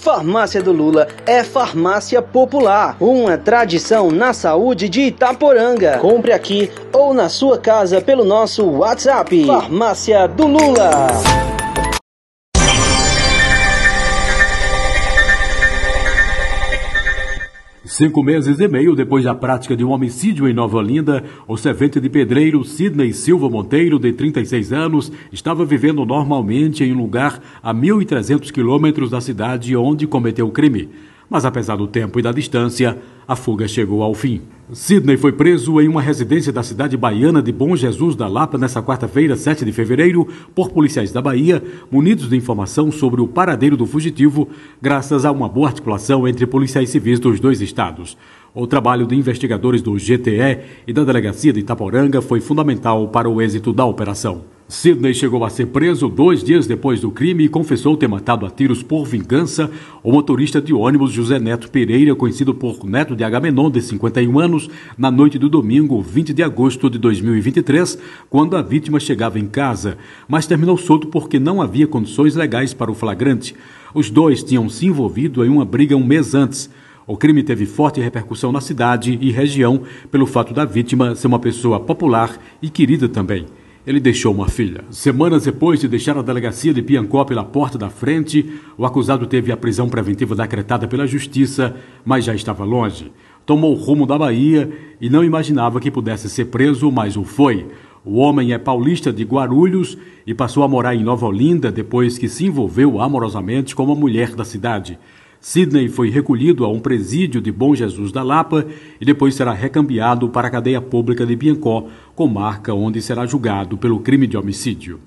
Farmácia do Lula é farmácia popular, uma tradição na saúde de Itaporanga. Compre aqui ou na sua casa pelo nosso WhatsApp. Farmácia do Lula. Cinco meses e meio depois da prática de um homicídio em Nova Olinda, o servente de pedreiro Sidney Silva Monteiro, de 36 anos, estava vivendo normalmente em um lugar a 1.300 quilômetros da cidade onde cometeu o crime. Mas apesar do tempo e da distância, a fuga chegou ao fim. Sidney foi preso em uma residência da cidade baiana de Bom Jesus da Lapa nesta quarta-feira, 7 de fevereiro, por policiais da Bahia, munidos de informação sobre o paradeiro do fugitivo, graças a uma boa articulação entre policiais civis dos dois estados. O trabalho de investigadores do GTE e da delegacia de Itaporanga foi fundamental para o êxito da operação. Sidney chegou a ser preso dois dias depois do crime e confessou ter matado a tiros por vingança o motorista de ônibus José Neto Pereira, conhecido por Neto de Agamenon, de 51 anos, na noite do domingo, 20 de agosto de 2023, quando a vítima chegava em casa, mas terminou solto porque não havia condições legais para o flagrante. Os dois tinham se envolvido em uma briga um mês antes. O crime teve forte repercussão na cidade e região pelo fato da vítima ser uma pessoa popular e querida também. Ele deixou uma filha. Semanas depois de deixar a delegacia de Piancó pela porta da frente, o acusado teve a prisão preventiva decretada pela justiça, mas já estava longe. Tomou o rumo da Bahia e não imaginava que pudesse ser preso, mas o foi. O homem é paulista de Guarulhos e passou a morar em Nova Olinda depois que se envolveu amorosamente com uma mulher da cidade. Sidney foi recolhido a um presídio de Bom Jesus da Lapa e depois será recambiado para a cadeia pública de Biancó, comarca onde será julgado pelo crime de homicídio.